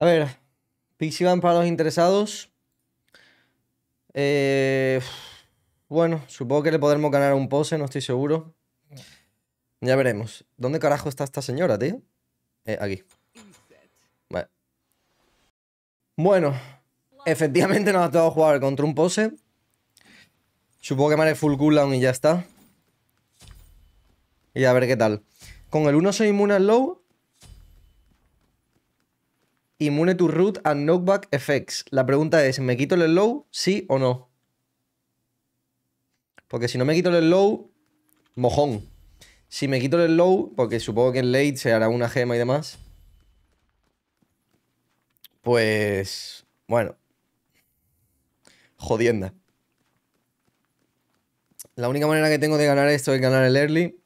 A ver, Pixivan para los interesados. Eh, bueno, supongo que le podremos ganar un pose, no estoy seguro. Ya veremos. ¿Dónde carajo está esta señora, tío? Eh, aquí. Bueno, efectivamente nos ha tocado jugar contra un pose. Supongo que me haré full cooldown y ya está. Y a ver qué tal. Con el 1 soy inmune al low, Immune to root and knockback effects. La pregunta es, ¿me quito el slow? ¿Sí o no? Porque si no me quito el slow, mojón. Si me quito el slow, porque supongo que en late se hará una gema y demás. Pues... Bueno. Jodienda. La única manera que tengo de ganar esto es ganar el early.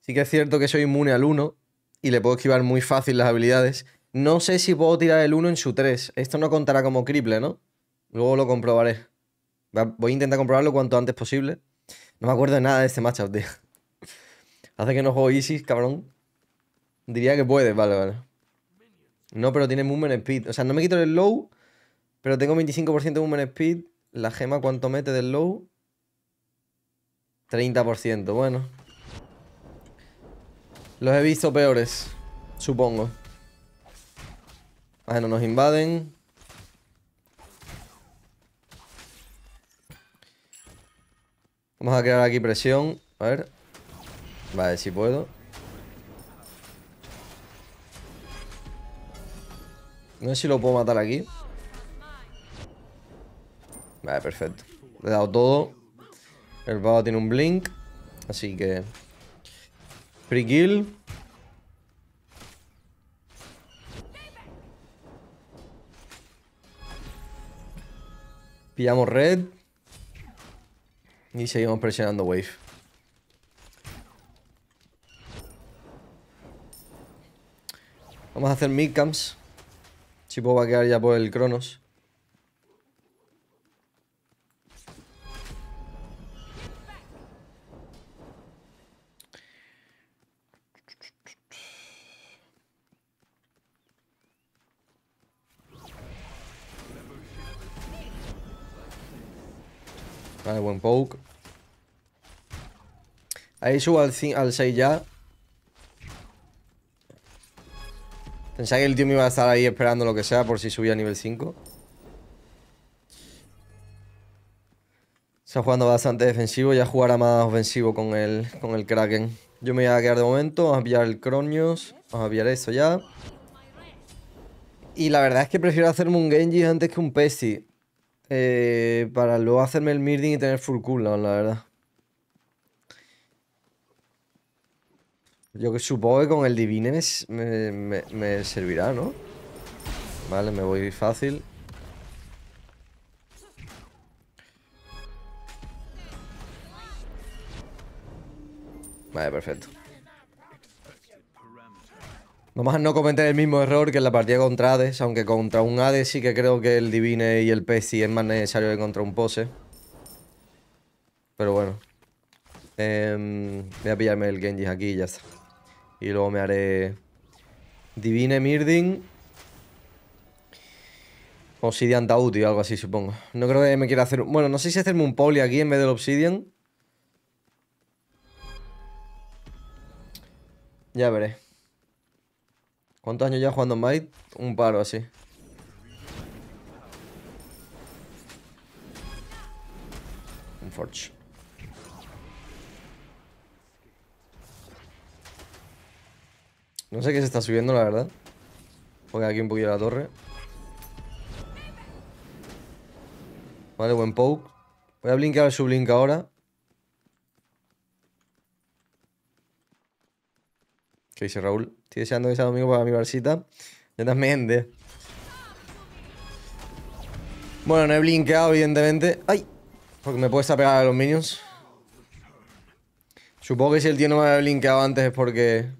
Sí que es cierto que soy inmune al 1 y le puedo esquivar muy fácil las habilidades. No sé si puedo tirar el 1 en su 3. Esto no contará como triple, ¿no? Luego lo comprobaré. Voy a intentar comprobarlo cuanto antes posible. No me acuerdo de nada de este matchup, tío. Hace que no juego Isis, cabrón. Diría que puede, vale, vale. No, pero tiene movement speed. O sea, no me quito el low, pero tengo 25% de movement speed. La gema, ¿cuánto mete del low? 30%, bueno. Los he visto peores, supongo. Ah, no nos invaden. Vamos a crear aquí presión. A ver. Vale, si puedo. No sé si lo puedo matar aquí. Vale, perfecto. Le he dado todo. El pavo tiene un blink. Así que... Free kill. Pillamos red. Y seguimos presionando wave. Vamos a hacer mid camps Si puedo quedar ya por el Kronos Vale, buen poke. Ahí subo al, 6 ya. Pensaba que el tío me iba a estar ahí esperando lo que sea por si subía a nivel 5. Está jugando bastante defensivo, ya jugará más ofensivo con el, con el Kraken. Yo me voy a quedar de momento, vamos a pillar el Cronios, vamos a pillar esto ya. Y la verdad es que prefiero hacerme un Genji antes que un Pesti. Eh, para luego hacerme el mirding y tener full cooldown, la verdad. Yo que supongo que con el Divine me, me servirá, ¿no? Vale, me voy fácil. Vale, perfecto. Nomás no cometer el mismo error que en la partida contra Hades, aunque contra un Hades sí que creo que el Divine y el Pesci es más necesario que contra un Pose. Pero bueno. Em, voy a pillarme el Genji aquí y ya está. Y luego me haré Divine Mirdin. Obsidian Tauti o algo así, supongo. No creo que me quiera hacer... Bueno, no sé si hacerme un Poli aquí en vez del Obsidian. Ya veré. ¿Cuántos años ya jugando Might? Un paro así. Un Forge. No sé qué se está subiendo, la verdad. Porque aquí un la torre. Vale, buen poke. Voy a blinkear su sublink ahora. ¿Qué dice Raúl? Estoy deseando que sea domingo para mi barcita. Yo también, Bueno, no he blinkeado, evidentemente. ¡Ay! Porque me puedes apegar a los minions. Supongo que si el tío no me había blinkeado antes es porque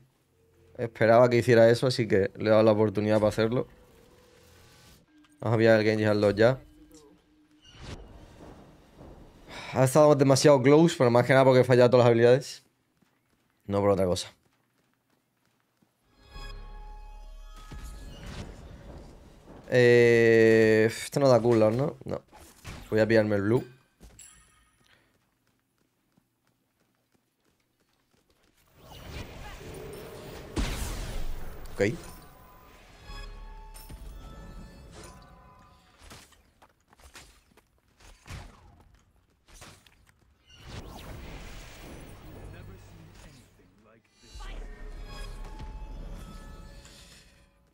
esperaba que hiciera eso, así que le he dado la oportunidad para hacerlo. Vamos a pillar el Genji al ya. Ha estado demasiado close, pero más que nada porque he fallado todas las habilidades. No por otra cosa. Eh, esto no da culo, ¿no? No. Voy a pillarme el blue. Ok.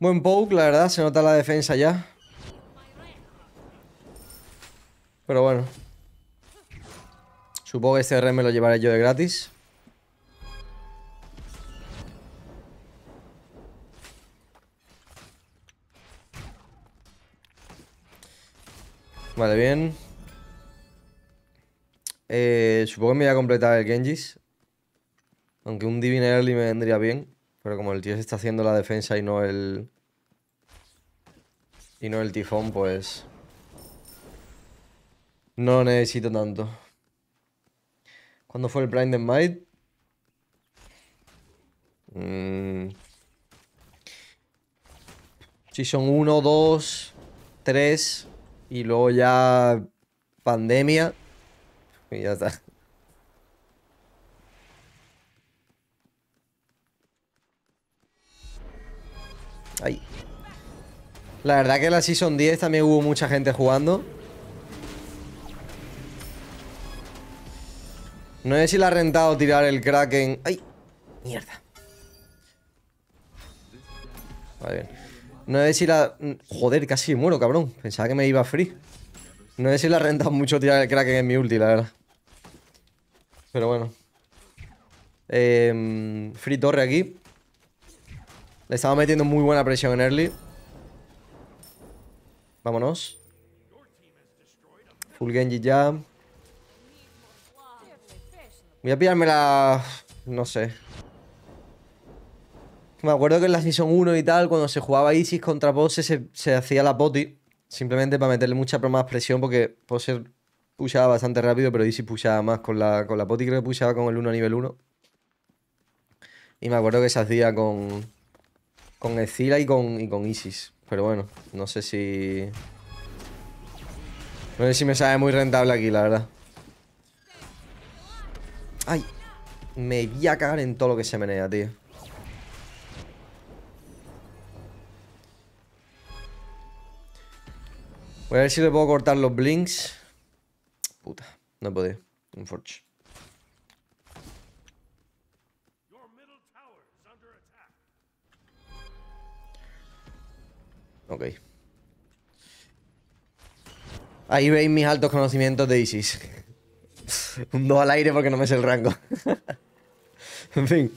Buen poke, la verdad, se nota la defensa ya. Pero bueno. Supongo que este me lo llevaré yo de gratis. Vale, bien. Eh, supongo que me voy a completar el Genjis. Aunque un Divine Early me vendría bien. Pero como el tío se está haciendo la defensa y no el... Y no el tifón, pues... No necesito tanto. ¿Cuándo fue el Blind Might? Si son uno, dos Tres y luego ya pandemia. Y ya está. La verdad que en la Season 10 también hubo mucha gente jugando. No sé si le ha rentado tirar el Kraken. ¡Ay! Mierda. Vale, bien. No sé si la... Joder, casi muero, cabrón. Pensaba que me iba free. No sé si le ha rentado mucho tirar el Kraken en mi ulti, la verdad. Pero bueno. Em, free torre aquí. Le estaba metiendo muy buena presión en early. Vámonos. Full Genji ya. Voy a pillarme la... No sé. Me acuerdo que en la Season 1 y tal, cuando se jugaba Isis contra Pose, se, hacía la poti. Simplemente para meterle mucha más presión, porque Pose pushaba bastante rápido, pero Isis pushaba más con la, con la poti. Creo que pushaba con el 1 a nivel 1. Y me acuerdo que se hacía con, con Ezila y con, y con Isis. Pero bueno, no sé si... No sé si me sale muy rentable aquí, la verdad. Ay, me voy a cagar en todo lo que se menea, tío. Voy a ver si le puedo cortar los blinks. Puta, no he podido. Un forge. Ok. Ahí veis mis altos conocimientos de ISIS. Un 2 al aire porque no me sé el rango. en fin.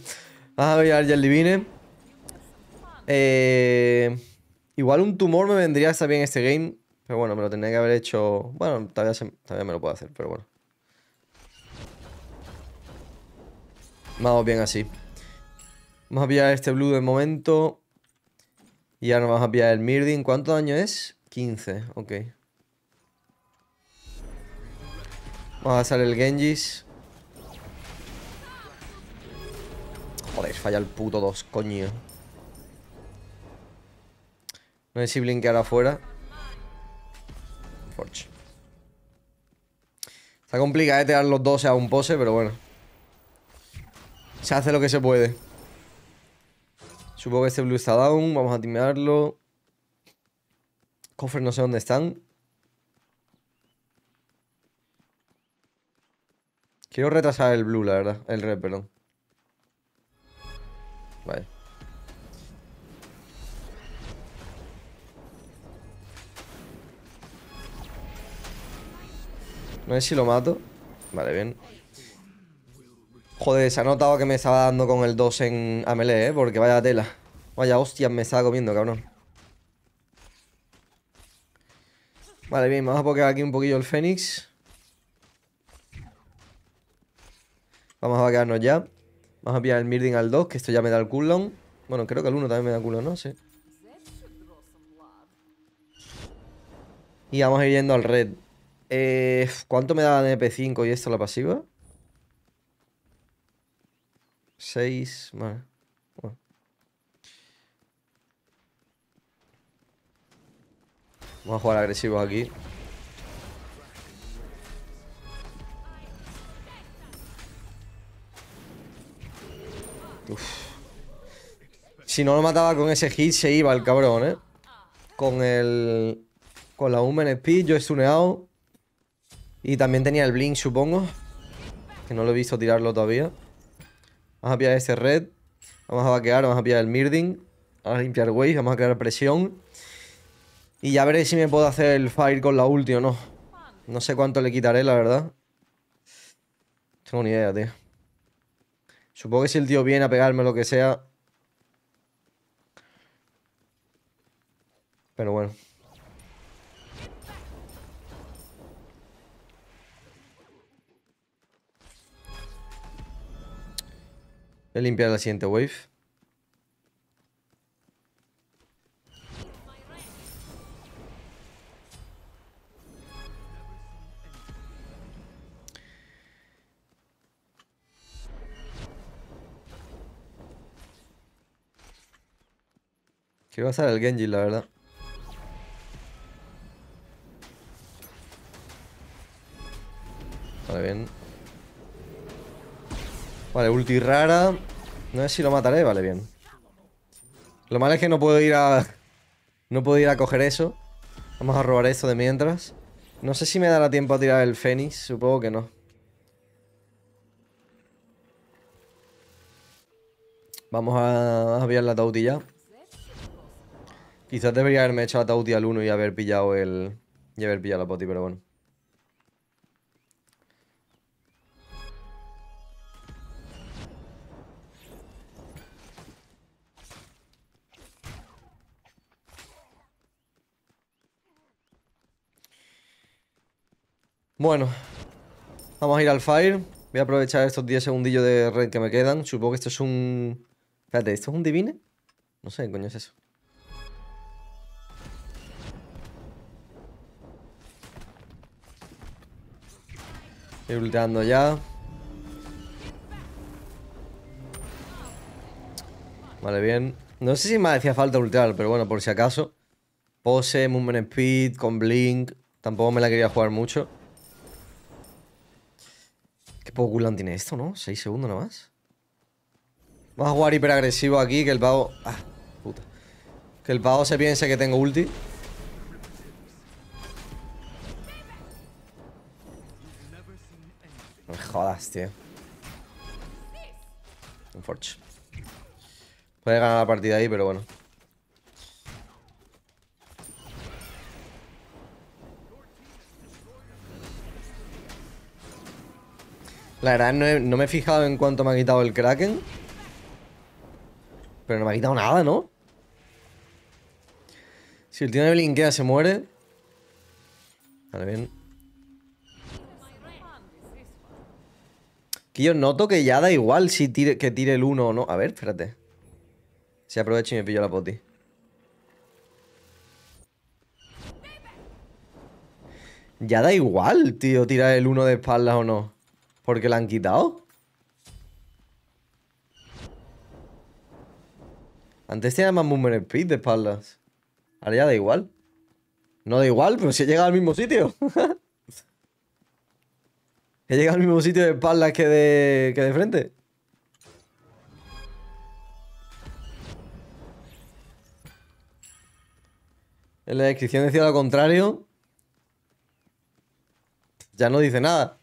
Vamos a ver el Divine. Eh, igual un tumor me vendría hasta bien este game. Pero bueno, me lo tendría que haber hecho... Bueno, todavía, todavía me lo puedo hacer, pero bueno. Vamos bien así. Vamos a este blue de momento. Y ahora vamos a pillar el Mirdin. ¿Cuánto daño es? 15, ok. Vamos a hacer el Genjis. Joder, falla el puto 2, coño. No sé si blinkear afuera. Forge. Está complicado de eh, tirar los dos a un pose, pero bueno. Se hace lo que se puede. Supongo que este blue está down. Vamos a timearlo. Cofre no sé dónde están. Quiero retrasar el blue, la verdad. El red, perdón. Vale. No sé si lo mato. Vale, bien. Joder, se ha notado que me estaba dando con el 2 en Amelie, ¿eh? Porque vaya tela. Vaya hostia, me estaba comiendo, cabrón. Vale, bien, vamos a pokear aquí un poquillo el Fénix. Vamos a quedarnos ya. Vamos a pillar el Mirding al 2, que esto ya me da el cooldown. Bueno, creo que el 1 también me da cooldown, ¿no? Sí. Y vamos a ir yendo al red. Eh, ¿Cuánto me da la MP5 y esto la pasiva? 6 Vale Vamos a jugar agresivo aquí. Si no lo mataba con ese hit, se iba el cabrón, ¿eh? Con el... Con la Human Speed, yo he stuneado. Y también tenía el Blink, supongo. Que no lo he visto tirarlo todavía. Vamos a pillar este red. Vamos a vaquear, vamos a pillar el mirding. Vamos a limpiar wave, vamos a crear presión. Y ya veré si me puedo hacer el fire con la ulti o no. No sé cuánto le quitaré, la verdad. Tengo ni idea, tío. Supongo que si el tío viene a pegarme lo que sea... Pero bueno. Voy a limpiar la siguiente wave. Que va a ser el Genji, la verdad. Vale, bien. Vale, ulti rara. No sé si lo mataré, vale, bien. Lo malo es que no puedo ir a... No puedo ir a coger eso. Vamos a robar esto de mientras. No sé si me dará tiempo a tirar el Fénix. Supongo que no. Vamos a aviar la tautilla. Quizás debería haberme hecho la tauti al 1 y haber pillado el... Y haber pillado la poti, pero bueno. Bueno, vamos a ir al fire. Voy a aprovechar estos 10 segundillos de red que me quedan. Supongo que esto es un... Espérate, ¿esto es un divine? No sé, coño es eso. Estoy ulteando ya. Vale, bien. No sé si me hacía falta ultear, pero bueno, por si acaso. Pose, Movement Speed, con Blink. Tampoco me la quería jugar mucho poco Gulan tiene esto, no? 6 segundos nada más. Vamos a jugar hiperagresivo aquí, que el pavo... Ah, puta. Que el pavo se piense que tengo ulti. No me jodas, tío. Un forge. Puede ganar la partida ahí, pero bueno. La verdad no, no me he fijado en cuánto me ha quitado el Kraken. Pero no me ha quitado nada, ¿no? Si el tío de Blinkea se muere... Vale, bien. Que yo noto que ya da igual si tire, que tire el uno o no. A ver, espérate. Si aprovecho y me pillo la poti. Ya da igual, tío, tirar el uno de espaldas o no. Porque la han quitado? Antes tenía más movement speed de espaldas. Ahora ya da igual. No da igual, pero si he llegado al mismo sitio. he llegado al mismo sitio de espaldas que de, que de frente. En la descripción decía lo contrario. Ya no dice nada.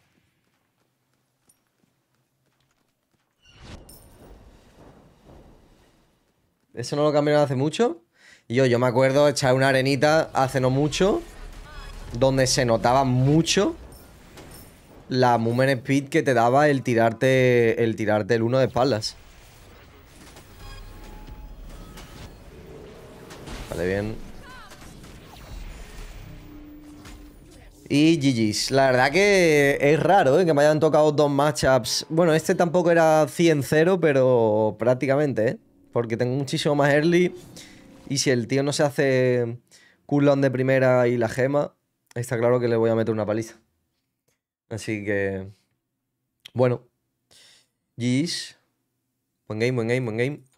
Eso no lo cambiaron hace mucho. yo, yo me acuerdo echar una arenita hace no mucho, donde se notaba mucho la Mumen speed que te daba el tirarte el tirarte el uno de espaldas. Vale, bien. Y GG's. La verdad que es raro ¿eh? que me hayan tocado dos matchups. Bueno, este tampoco era 100-0, pero prácticamente, ¿eh? Porque tengo muchísimo más early. Y si el tío no se hace cooldown de primera y la gema, está claro que le voy a meter una paliza. Así que. Bueno. Gis. Buen game, buen game, buen game.